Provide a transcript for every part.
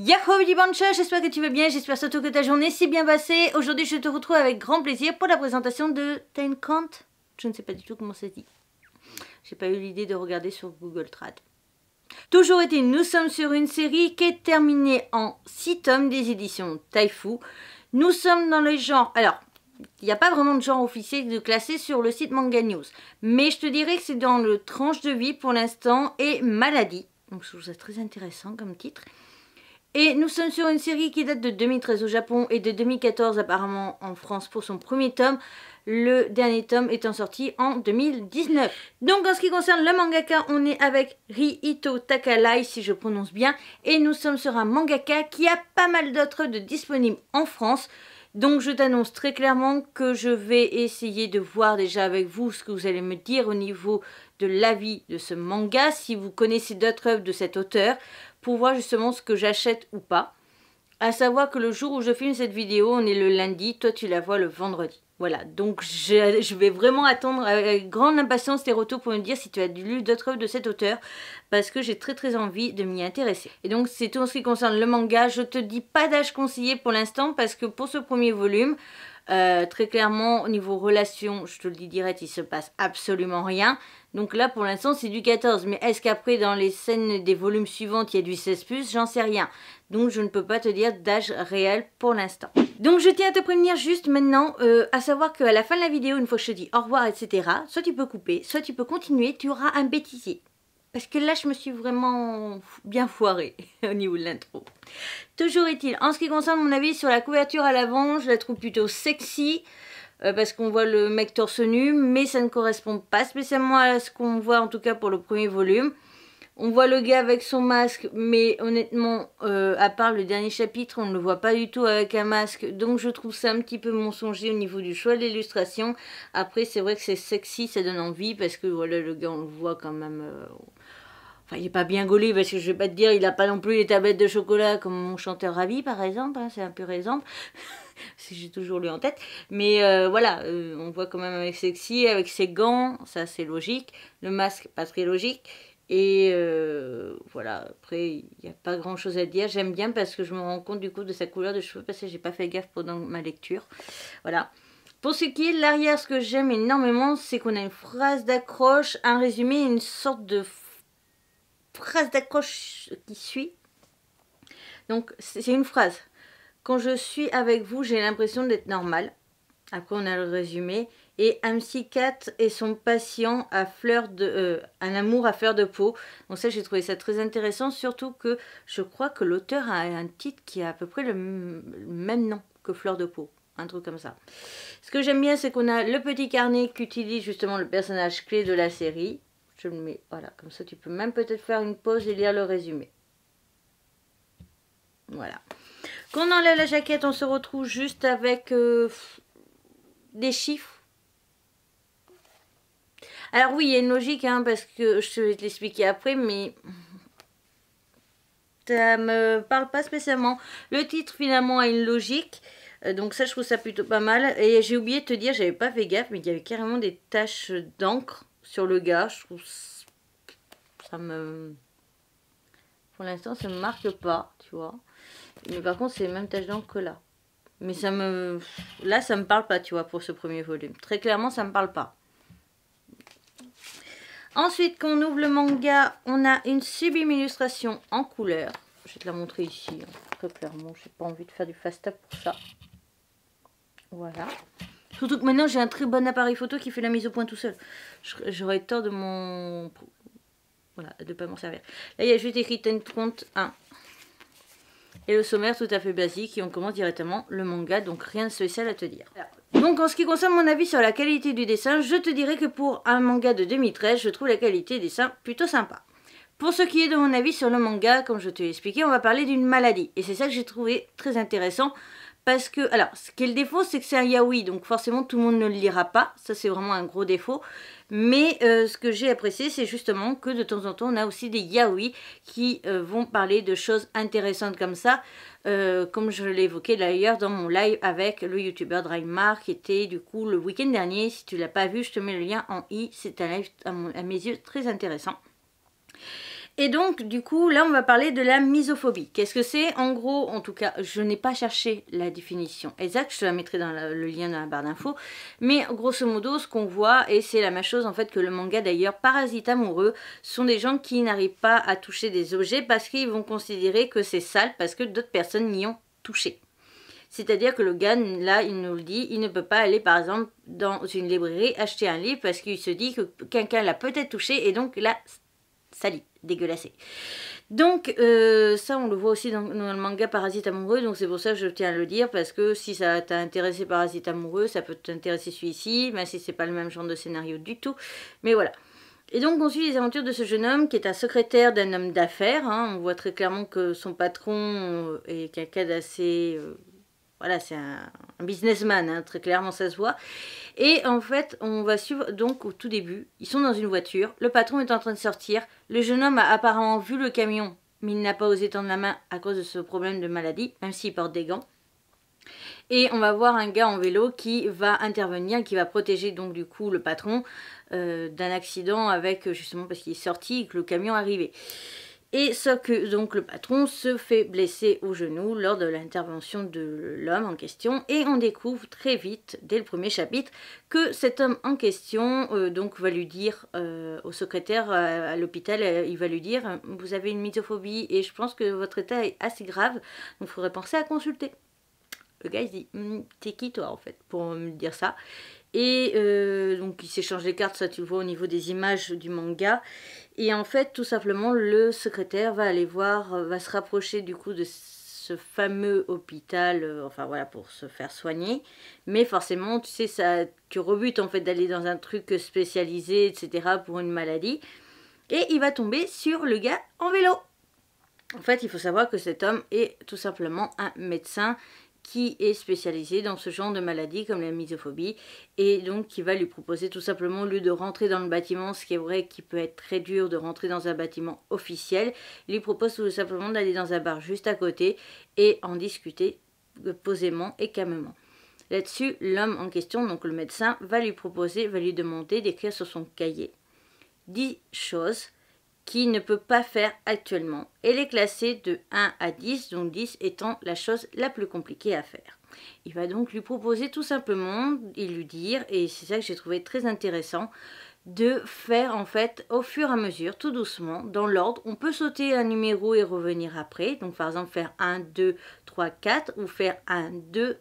Yahoo Bancha, j'espère que tu vas bien, j'espère surtout que ta journée s'est bien passée. Aujourd'hui je te retrouve avec grand plaisir pour la présentation de Tenkant. Je ne sais pas du tout comment ça dit. J'ai pas eu l'idée de regarder sur Google Trad. Toujours été, nous sommes sur une série qui est terminée en 6 tomes des éditions Taifu. Nous sommes dans le genre... Alors, il n'y a pas vraiment de genre officiel de classer sur le site Manga News. Mais je te dirais que c'est dans le tranche de vie pour l'instant et maladie. Donc je trouve ça très intéressant comme titre. Et nous sommes sur une série qui date de 2013 au Japon et de 2014 apparemment en France pour son premier tome. Le dernier tome étant sorti en 2019. Donc en ce qui concerne le mangaka, on est avec Rihito Takalai si je prononce bien. Et nous sommes sur un mangaka qui a pas mal d'autres de disponibles en France. Donc je t'annonce très clairement que je vais essayer de voir déjà avec vous ce que vous allez me dire au niveau de l'avis de ce manga, si vous connaissez d'autres œuvres de cet auteur pour voir justement ce que j'achète ou pas. À savoir que le jour où je filme cette vidéo, on est le lundi, toi tu la vois le vendredi. Voilà, donc je, je, vais vraiment attendre avec grande impatience tes retours pour me dire si tu as lu d'autres œuvres de cet auteur parce que j'ai très très envie de m'y intéresser. Et donc c'est tout en ce qui concerne le manga, je te dis pas d'âge conseillé pour l'instant parce que pour ce premier volume, euh, très clairement, au niveau relation, je te le dis direct, il se passe absolument rien. Donc là, pour l'instant, c'est du 14. Mais est-ce qu'après, dans les scènes des volumes suivants, il y a du 16 ⁇ J'en sais rien. Donc je ne peux pas te dire d'âge réel pour l'instant. Donc je tiens à te prévenir juste maintenant, euh, à savoir qu'à la fin de la vidéo, une fois que je te dis au revoir, etc., soit tu peux couper, soit tu peux continuer, tu auras un bêtisier. Parce que là, je me suis vraiment bien foirée au niveau de l'intro. Toujours est-il, en ce qui concerne mon avis sur la couverture à l'avant, je la trouve plutôt sexy. Euh, parce qu'on voit le mec torse nu, mais ça ne correspond pas spécialement à ce qu'on voit en tout cas pour le premier volume. On voit le gars avec son masque, mais honnêtement, euh, à part le dernier chapitre, on ne le voit pas du tout avec un masque. Donc je trouve ça un petit peu mensonger au niveau du choix de l'illustration. Après, c'est vrai que c'est sexy, ça donne envie, parce que voilà, le gars, on le voit quand même... Euh, enfin, il n'est pas bien gaulé, parce que je vais pas te dire, il n'a pas non plus les tablettes de chocolat comme mon chanteur ravi, par exemple. Hein, c'est un peu parce si j'ai toujours lu en tête. Mais euh, voilà, on voit quand même avec sexy, avec ses gants, ça c'est logique. Le masque, pas très logique. Et euh, voilà, après, il n'y a pas grand chose à dire. J'aime bien parce que je me rends compte du coup de sa couleur de cheveux parce que j'ai pas fait gaffe pendant ma lecture. Voilà. Pour ce qui est de l'arrière, ce que j'aime énormément, c'est qu'on a une phrase d'accroche, un résumé, une sorte de phrase d'accroche qui suit. Donc, c'est une phrase. Quand je suis avec vous, j'ai l'impression d'être normal. Après, on a le résumé et un psychiatre et son patient à fleur de euh, un amour à fleur de peau. Donc ça j'ai trouvé ça très intéressant, surtout que je crois que l'auteur a un titre qui a à peu près le, même nom que fleur de peau. Un truc comme ça. Ce que j'aime bien, c'est qu'on a le petit carnet qu'utilise justement le personnage clé de la série. Je le mets, voilà, comme ça tu peux même peut-être faire une pause et lire le résumé. Voilà. Quand on enlève la jaquette, on se retrouve juste avec euh, des chiffres alors oui, il y a une logique, hein, parce que je vais te l'expliquer après, mais ça me parle pas spécialement. Le titre finalement a une logique, euh, donc ça je trouve ça plutôt pas mal. Et j'ai oublié de te dire, j'avais pas fait gaffe, mais il y avait carrément des taches d'encre sur le gars. Je trouve ça me... Pour l'instant ça me marque pas, tu vois. Mais par contre c'est les mêmes taches d'encre que là. Mais ça me... Là ça me parle pas, tu vois, pour ce premier volume. Très clairement ça me parle pas. Ensuite, quand on ouvre le manga, on a une sublime illustration en couleur. Je vais te la montrer ici, hein, très clairement. J'ai pas envie de faire du fast-up pour ça. Voilà. Surtout que maintenant, j'ai un très bon appareil photo qui fait la mise au point tout seul. J'aurais tort de mon... Voilà, de pas m'en servir. Là, il y a juste écrit Ten 1. Et le sommaire tout à fait basique et on commence directement le manga, donc rien de spécial à te dire. Donc en ce qui concerne mon avis sur la qualité du dessin, je te dirais que pour un manga de 2013, je trouve la qualité des dessin plutôt sympa. Pour ce qui est de mon avis sur le manga, comme je te l'ai expliqué, on va parler d'une maladie. Et c'est ça que j'ai trouvé très intéressant. Parce que, alors, ce qui est le défaut, c'est que c'est un yaoi, donc forcément tout le monde ne le lira pas. Ça, c'est vraiment un gros défaut. Mais euh, ce que j'ai apprécié, c'est justement que de temps en temps, on a aussi des yaoi qui euh, vont parler de choses intéressantes comme ça. Euh, comme je l'ai évoqué d'ailleurs dans mon live avec le youtubeur Drymar, qui était du coup le week-end dernier. Si tu l'as pas vu, je te mets le lien en i. C'est un live, à mes yeux, très intéressant. Et donc, du coup, là, on va parler de la misophobie. Qu'est-ce que c'est En gros, en tout cas, je n'ai pas cherché la définition exacte, je te la mettrai dans le lien dans la barre d'infos, mais grosso modo, ce qu'on voit, et c'est la même chose en fait que le manga d'ailleurs, Parasite amoureux, sont des gens qui n'arrivent pas à toucher des objets parce qu'ils vont considérer que c'est sale, parce que d'autres personnes n'y ont touché. C'est-à-dire que le gars, là, il nous le dit, il ne peut pas aller, par exemple, dans une librairie acheter un livre parce qu'il se dit que quelqu'un l'a peut-être touché et donc là, sali dégueulassé. Donc euh, ça on le voit aussi dans, le manga Parasite amoureux, donc c'est pour ça que je tiens à le dire, parce que si ça t'a intéressé Parasite amoureux, ça peut t'intéresser celui-ci, même si c'est pas le même genre de scénario du tout, mais voilà. Et donc on suit les aventures de ce jeune homme qui est un secrétaire d'un homme d'affaires, hein. on voit très clairement que son patron euh, est quelqu'un d'assez... Euh, voilà, c'est un, businessman, hein, très clairement ça se voit. Et en fait, on va suivre donc au tout début, ils sont dans une voiture, le patron est en train de sortir, le jeune homme a apparemment vu le camion, mais il n'a pas osé tendre la main à cause de ce problème de maladie, même s'il porte des gants. Et on va voir un gars en vélo qui va intervenir, qui va protéger donc du coup le patron euh, d'un accident avec justement parce qu'il est sorti et que le camion est arrivé et ce que donc le patron se fait blesser au genou lors de l'intervention de l'homme en question et on découvre très vite dès le premier chapitre que cet homme en question euh, donc va lui dire euh, au secrétaire euh, à l'hôpital il va lui dire vous avez une mythophobie et je pense que votre état est assez grave il faudrait penser à consulter. Le gars il se dit hum, T'es qui toi en fait pour me dire ça Et euh, donc il s'échange les cartes, ça tu le vois au niveau des images du manga. Et en fait, tout simplement, le secrétaire va aller voir, va se rapprocher du coup de ce fameux hôpital, euh, enfin voilà, pour se faire soigner. Mais forcément, tu sais, ça, tu rebutes en fait d'aller dans un truc spécialisé, etc. pour une maladie. Et il va tomber sur le gars en vélo. En fait, il faut savoir que cet homme est tout simplement un médecin qui est spécialisé dans ce genre de maladie comme la misophobie et donc qui va lui proposer tout simplement au lieu de rentrer dans le bâtiment, ce qui est vrai qu'il peut être très dur de rentrer dans un bâtiment officiel, lui propose tout simplement d'aller dans un bar juste à côté et en discuter posément et calmement. Là-dessus, l'homme en question, donc le médecin, va lui proposer, va lui demander d'écrire sur son cahier 10 choses qui ne peut pas faire actuellement et les classer de 1 à 10, donc 10 étant la chose la plus compliquée à faire. Il va donc lui proposer tout simplement, il lui dire, et c'est ça que j'ai trouvé très intéressant, de faire en fait au fur et à mesure, tout doucement, dans l'ordre. On peut sauter un numéro et revenir après, donc par exemple faire 1, 2, 3, 4 ou faire 1, 2,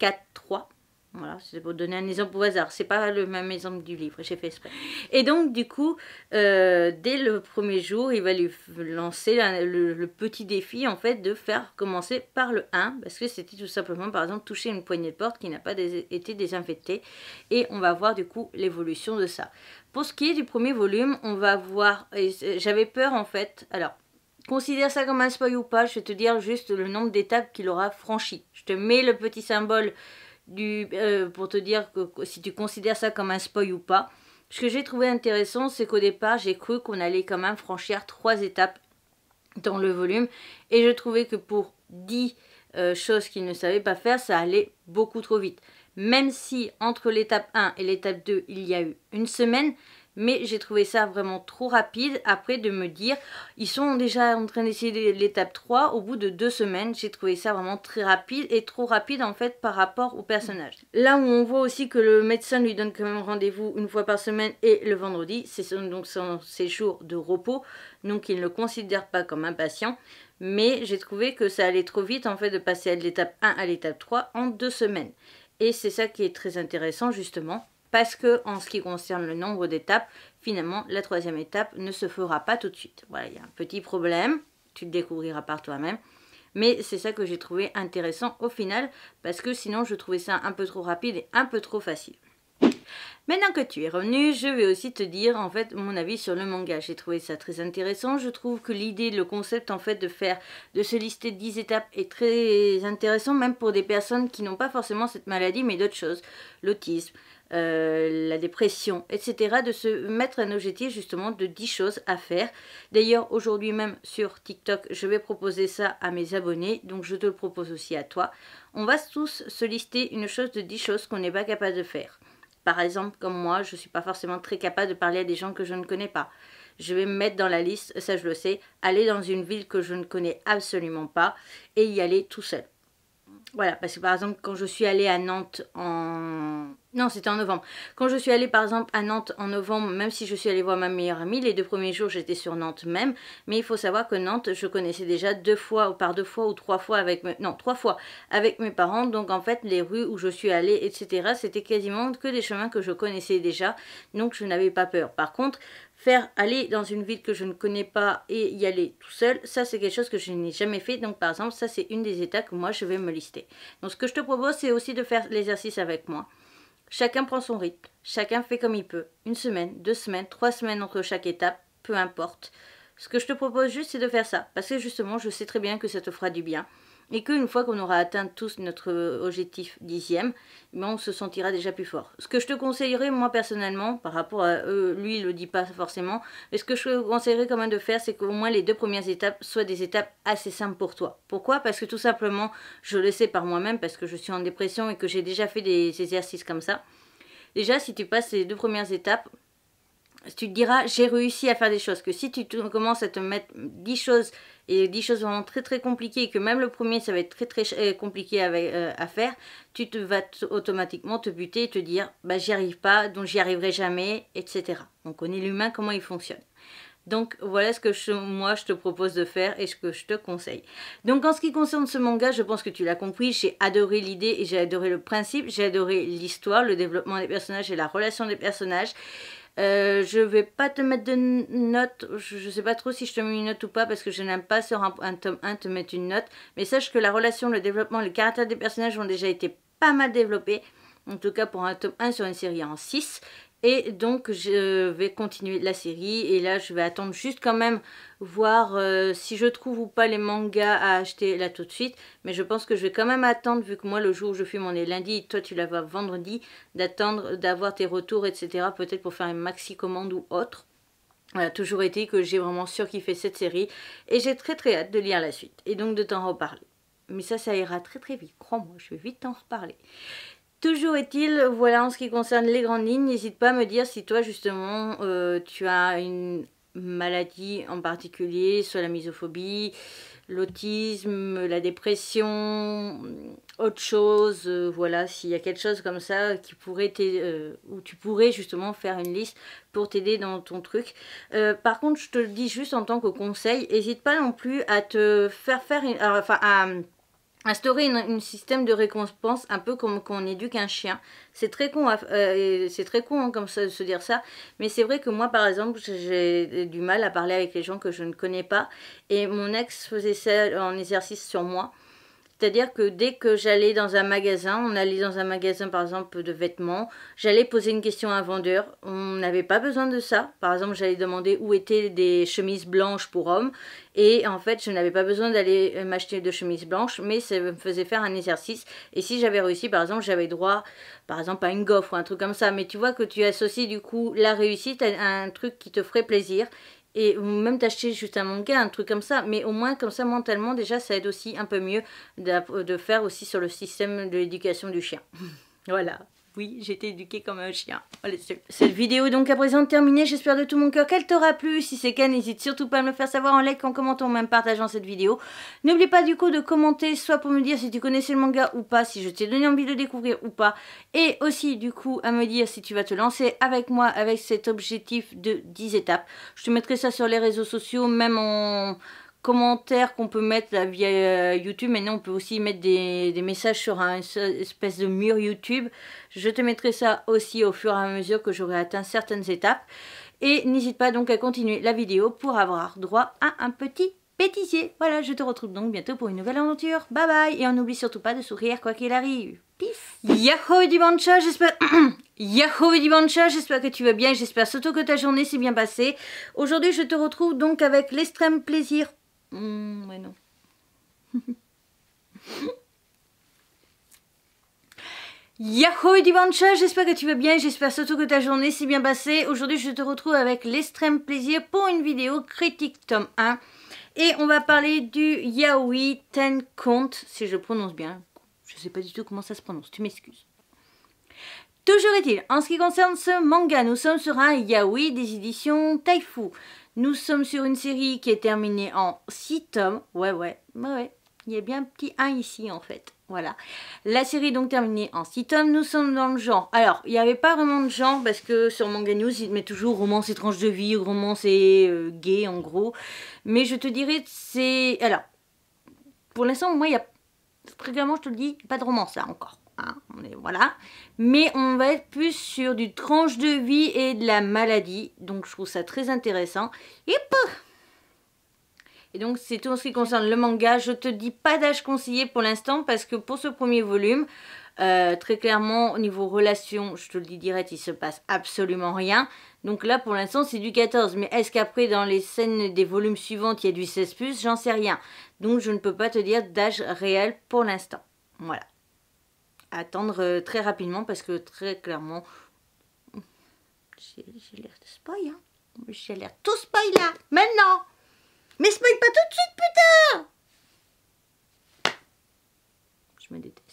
4, 3 voilà, c'est pour donner un exemple au hasard. C'est pas le même exemple du livre, j'ai fait exprès. Et donc, du coup, euh, dès le premier jour, il va lui lancer le, petit défi, en fait, de faire commencer par le 1, parce que c'était tout simplement, par exemple, toucher une poignée de porte qui n'a pas été désinfectée. Et on va voir, du coup, l'évolution de ça. Pour ce qui est du premier volume, on va voir... J'avais peur, en fait... Alors, considère ça comme un spoil ou pas, je vais te dire juste le nombre d'étapes qu'il aura franchi. Je te mets le petit symbole euh, pour te dire que, si tu considères ça comme un spoil ou pas. Ce que j'ai trouvé intéressant, c'est qu'au départ, j'ai cru qu'on allait quand même franchir trois étapes dans le volume. Et je trouvais que pour dix euh, choses qu'il ne savait pas faire, ça allait beaucoup trop vite. Même si entre l'étape 1 et l'étape 2, il y a eu une semaine, mais j'ai trouvé ça vraiment trop rapide après de me dire ils sont déjà en train d'essayer l'étape 3 au bout de deux semaines j'ai trouvé ça vraiment très rapide et trop rapide en fait par rapport au personnage là où on voit aussi que le médecin lui donne quand même rendez-vous une fois par semaine et le vendredi c'est donc son séjour de repos donc il ne le considère pas comme un patient mais j'ai trouvé que ça allait trop vite en fait de passer de l'étape 1 à l'étape 3 en deux semaines et c'est ça qui est très intéressant justement parce que en ce qui concerne le nombre d'étapes, finalement la troisième étape ne se fera pas tout de suite. Voilà, il y a un petit problème, tu le découvriras par toi-même. Mais c'est ça que j'ai trouvé intéressant au final, parce que sinon je trouvais ça un peu trop rapide et un peu trop facile. Maintenant que tu es revenu, je vais aussi te dire en fait mon avis sur le manga. J'ai trouvé ça très intéressant. Je trouve que l'idée, le concept en fait de faire, de se lister 10 étapes est très intéressant, même pour des personnes qui n'ont pas forcément cette maladie, mais d'autres choses, l'autisme. Euh, la dépression, etc., de se mettre un objectif justement de 10 choses à faire. D'ailleurs, aujourd'hui même sur TikTok, je vais proposer ça à mes abonnés, donc je te le propose aussi à toi. On va tous se lister une chose de 10 choses qu'on n'est pas capable de faire par exemple, comme moi, je ne suis pas forcément très capable de parler à des gens que je ne connais pas. Je vais me mettre dans la liste, ça je le sais, aller dans une ville que je ne connais absolument pas et y aller tout seul. Voilà, parce que par exemple, quand je suis allée à Nantes en non, c'était en novembre. Quand je suis allée par exemple à Nantes en novembre, même si je suis allée voir ma meilleure amie, les deux premiers jours j'étais sur Nantes même, mais il faut savoir que Nantes, je connaissais déjà deux fois ou par deux fois ou trois fois avec mes... non, trois fois avec mes parents. Donc en fait, les rues où je suis allée, etc., c'était quasiment que des chemins que je connaissais déjà, donc je n'avais pas peur. Par contre, faire aller dans une ville que je ne connais pas et y aller tout seul, ça c'est quelque chose que je n'ai jamais fait. Donc par exemple, ça c'est une des étapes que moi je vais me lister. Donc ce que je te propose, c'est aussi de faire l'exercice avec moi. Chacun prend son rythme, chacun fait comme il peut. Une semaine, deux semaines, trois semaines entre chaque étape, peu importe. Ce que je te propose juste, c'est de faire ça, parce que justement, je sais très bien que ça te fera du bien et qu'une fois qu'on aura atteint tous notre objectif dixième, ben on se sentira déjà plus fort. Ce que je te conseillerais, moi personnellement, par rapport à eux, lui, il le dit pas forcément, mais ce que je te conseillerais quand même de faire, c'est qu'au moins les deux premières étapes soient des étapes assez simples pour toi. Pourquoi Parce que tout simplement, je le sais par moi-même, parce que je suis en dépression et que j'ai déjà fait des exercices comme ça. Déjà, si tu passes les deux premières étapes, tu te diras, j'ai réussi à faire des choses. Que si tu commences à te mettre 10 choses et 10 choses vraiment très très compliquées et que même le premier ça va être très très euh, compliqué euh, à, faire, tu te vas automatiquement te buter et te dire, bah j'y arrive pas, donc j'y arriverai jamais, etc. On connaît l'humain, comment il fonctionne. Donc voilà ce que moi je te propose de faire et ce que je te conseille. Donc en ce qui concerne ce manga, je pense que tu l'as compris, j'ai adoré l'idée et j'ai adoré le principe, j'ai adoré l'histoire, le développement des personnages et la relation des personnages. Je euh, je vais pas te mettre de note, je, ne sais pas trop si je te mets une note ou pas parce que je n'aime pas sur un, un, tome 1 te mettre une note, mais sache que la relation, le développement, le caractère des personnages ont déjà été pas mal développés, en tout cas pour un tome 1 sur une série en 6, et donc je vais continuer la série et là je vais attendre juste quand même voir euh, si je trouve ou pas les mangas à acheter là tout de suite. Mais je pense que je vais quand même attendre vu que moi le jour où je fume on est lundi et toi tu la vas vendredi d'attendre d'avoir tes retours etc. Peut-être pour faire une maxi commande ou autre. a toujours été que j'ai vraiment fait cette série et j'ai très très hâte de lire la suite et donc de t'en reparler. Mais ça, ça ira très très vite, crois-moi, je vais vite t'en reparler. Toujours est-il, voilà en ce qui concerne les grandes lignes, n'hésite pas à me dire si toi justement euh, tu as une maladie en particulier, soit la misophobie, l'autisme, la dépression, autre chose, euh, voilà, s'il y a quelque chose comme ça qui pourrait euh, où tu pourrais justement faire une liste pour t'aider dans ton truc. par contre, je te le dis juste en tant que conseil, n'hésite pas non plus à te faire faire, une, enfin instaurer un système de récompense un peu comme qu'on éduque un chien. C'est très con, euh, c'est très con hein, comme ça de se dire ça, mais c'est vrai que moi par exemple j'ai du mal à parler avec les gens que je ne connais pas et mon ex faisait ça en exercice sur moi. C'est-à-dire que dès que j'allais dans un magasin, on allait dans un magasin par exemple de vêtements, j'allais poser une question à un vendeur. On n'avait pas besoin de ça. Par exemple, j'allais demander où étaient des chemises blanches pour hommes. Et en fait, je n'avais pas besoin d'aller euh, m'acheter de chemises blanches, mais ça me faisait faire un exercice. Et si j'avais réussi, par exemple, j'avais droit par exemple à une gaufre ou un truc comme ça. Mais tu vois que tu associes du coup la réussite à un truc qui te ferait plaisir et même t'acheter juste un manga, un truc comme ça. Mais au moins, comme ça, mentalement, déjà, ça aide aussi un peu mieux de, de faire aussi sur le système de l'éducation du chien. voilà. Oui, j'ai été éduquée comme un chien. Cette vidéo est donc à présent terminée. J'espère de tout mon cœur qu'elle t'aura plu. Si c'est le cas, n'hésite surtout pas à me le faire savoir en like, en commentant ou même partageant cette vidéo. N'oublie pas du coup de commenter, soit pour me dire si tu connaissais le manga ou pas, si je t'ai donné envie de le découvrir ou pas. Et aussi du coup à me dire si tu vas te lancer avec moi avec cet objectif de 10 étapes. Je te mettrai ça sur les réseaux sociaux, même en commentaires qu'on peut mettre via euh, YouTube. Maintenant, on peut aussi mettre des, des, messages sur un espèce de mur YouTube. Je te mettrai ça aussi au fur et à mesure que j'aurai atteint certaines étapes. Et n'hésite pas donc à continuer la vidéo pour avoir droit à un petit Pétissier, Voilà, je te retrouve donc bientôt pour une nouvelle aventure. Bye bye Et on n'oublie surtout pas de sourire quoi qu'il arrive. Peace Yahoo et j'espère... j'espère que tu vas bien, j'espère surtout que ta journée s'est bien passée. Aujourd'hui, je te retrouve donc avec l'extrême plaisir Mmh, ouais, non. Yahoo divancha, j'espère que tu vas bien, j'espère surtout que ta journée s'est bien passée. Aujourd'hui, je te retrouve avec l'extrême plaisir pour une vidéo critique tome 1. Et on va parler du Yaoi Ten si je prononce bien. Je ne sais pas du tout comment ça se prononce, tu m'excuses. Toujours est-il, en ce qui concerne ce manga, nous sommes sur un yaoi des éditions Taifu. Nous sommes sur une série qui est terminée en 6 tomes. Ouais, ouais, ouais, ouais. Il y a bien un petit 1 ici en fait. Voilà. La série donc terminée en 6 tomes. Nous sommes dans le genre. Alors, il n'y avait pas vraiment de genre parce que sur Manga News, il met toujours romance étrange de vie, romance et euh, gay en gros. Mais je te dirais, c'est. Alors, pour l'instant, moi, il y a. Très clairement, je te le dis, pas de romance là encore. Hein, voilà. Mais on va être plus sur du tranche de vie et de la maladie, donc je trouve ça très intéressant. Et donc c'est tout en ce qui concerne le manga. Je te dis pas d'âge conseillé pour l'instant parce que pour ce premier volume, euh, très clairement au niveau relation, je te le dis direct, il se passe absolument rien. Donc là pour l'instant c'est du 14. Mais est-ce qu'après dans les scènes des volumes suivants il y a du 16 ⁇ j'en sais rien. Donc je ne peux pas te dire d'âge réel pour l'instant. Voilà attendre euh, très rapidement parce que très clairement, j'ai l'air de spoil, hein. J'ai l'air tout spoil là, maintenant. Mais spoil pas tout de suite, putain Je me déteste.